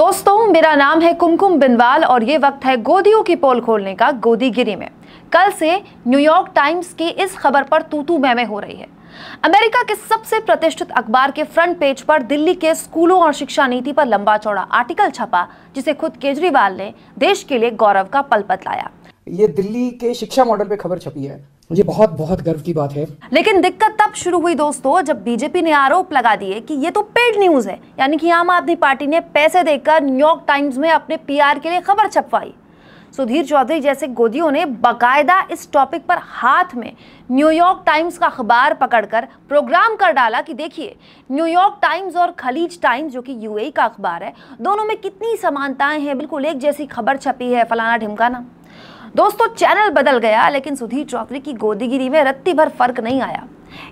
दोस्तों मेरा नाम है कुमकुम बिनवाल और ये वक्त है गोदियों की पोल खोलने का गोदीगिरी में कल से न्यूयॉर्क टाइम्स की इस खबर पर तूतू मैमे हो रही है अमेरिका के सबसे प्रतिष्ठित अखबार के फ्रंट पेज पर दिल्ली के स्कूलों और शिक्षा नीति पर लंबा चौड़ा आर्टिकल छपा जिसे खुद केजरीवाल ने देश के लिए गौरव का पल बतलाया ये दिल्ली के शिक्षा मॉडल पे खबर छपी है मुझे बहुत बहुत गर्व की बात है लेकिन दिक्कत तब शुरू हुई दोस्तों जब बीजेपी ने आरोप लगा दिए कि ये तो पेड न्यूज है यानी कि आम आदमी पार्टी ने पैसे देकर न्यूयॉर्क टाइम्स में अपने पीआर के लिए खबर छपवाई सुधीर चौधरी जैसे गोदियों ने बकायदा इस टॉपिक पर हाथ में न्यूयॉर्क टाइम्स का अखबार पकड़कर प्रोग्राम कर डाला कि देखिए न्यूयॉर्क टाइम्स और खलीज टाइम्स जो कि यूएई e का अखबार है दोनों में कितनी समानताएं हैं बिल्कुल एक जैसी खबर छपी है फलाना ढिमकाना दोस्तों चैनल बदल गया लेकिन सुधीर चौधरी की गोदीगिरी में रत्ती भर फर्क नहीं आया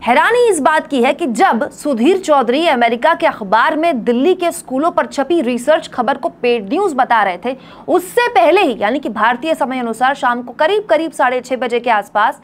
हैरानी इस बात की है कि जब सुधीर चौधरी अमेरिका के अखबार में दिल्ली के स्कूलों पर छपी रिसर्च खबर को पेड न्यूज बता रहे थे उससे पहले ही यानी कि भारतीय समय अनुसार शाम को करीब करीब साढ़े छह बजे के आसपास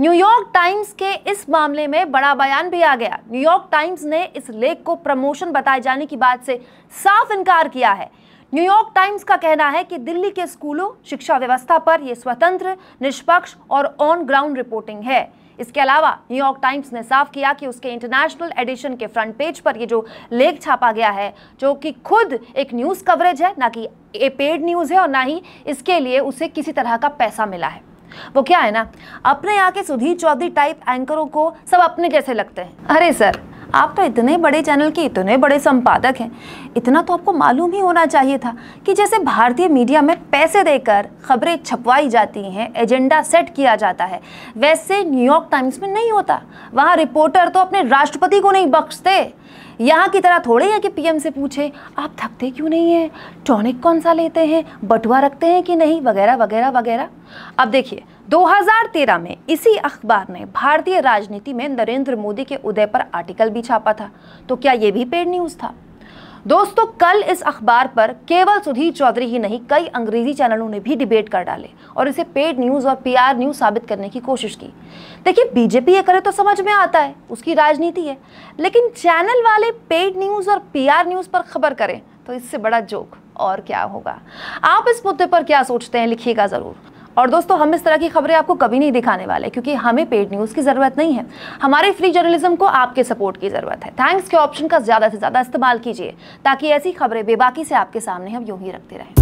न्यूयॉर्क टाइम्स के इस मामले में बड़ा बयान भी आ गया न्यूयॉर्क टाइम्स ने इस लेख को प्रमोशन बताए जाने की बात से साफ इनकार किया है न्यूयॉर्क टाइम्स का कहना है कि दिल्ली के स्कूलों शिक्षा व्यवस्था पर यह स्वतंत्र निष्पक्ष और ऑन ग्राउंड रिपोर्टिंग है इसके अलावा न्यूयॉर्क टाइम्स ने साफ किया कि उसके इंटरनेशनल एडिशन के फ्रंट पेज पर ये जो लेख छापा गया है जो कि खुद एक न्यूज़ कवरेज है ना कि ए पेड न्यूज़ है और ना ही इसके लिए उसे किसी तरह का पैसा मिला है वो क्या है ना अपने यहाँ के सुधीर चौधरी टाइप एंकरों को सब अपने जैसे लगते हैं अरे सर आप तो इतने बड़े चैनल के इतने बड़े संपादक हैं इतना तो आपको मालूम ही होना चाहिए था कि जैसे भारतीय मीडिया में पैसे देकर खबरें छपवाई जाती हैं एजेंडा सेट किया जाता है वैसे न्यूयॉर्क टाइम्स में नहीं होता वहाँ रिपोर्टर तो अपने राष्ट्रपति को नहीं बख्शते यहाँ की तरह थोड़े है कि पीएम से पूछे आप थकते क्यों नहीं हैं टॉनिक कौन सा लेते हैं बटुआ रखते हैं कि नहीं वगैरह वगैरह वगैरह अब देखिए 2013 में इसी अखबार ने भारतीय राजनीति में नरेंद्र मोदी के उदय पर आर्टिकल भी छापा था तो क्या ये भी पेड न्यूज़ था दोस्तों कल इस अखबार पर केवल सुधीर चौधरी ही नहीं कई अंग्रेजी चैनलों ने भी डिबेट कर डाले और इसे पेड न्यूज़ और पीआर न्यूज़ साबित करने की कोशिश की देखिए बीजेपी ये करे तो समझ में आता है उसकी राजनीति है लेकिन चैनल वाले पेड न्यूज़ और पीआर न्यूज़ पर खबर करें तो इससे बड़ा जोक और क्या होगा आप इस मुद्दे पर क्या सोचते हैं लिखिएगा ज़रूर और दोस्तों हम इस तरह की खबरें आपको कभी नहीं दिखाने वाले क्योंकि हमें पेड न्यूज़ की ज़रूरत नहीं है हमारे फ्री जर्नलिज्म को आपके सपोर्ट की ज़रूरत है थैंक्स के ऑप्शन का ज़्यादा से ज़्यादा इस्तेमाल कीजिए ताकि ऐसी खबरें बेबाकी से आपके सामने हम यूँ ही रखते रहें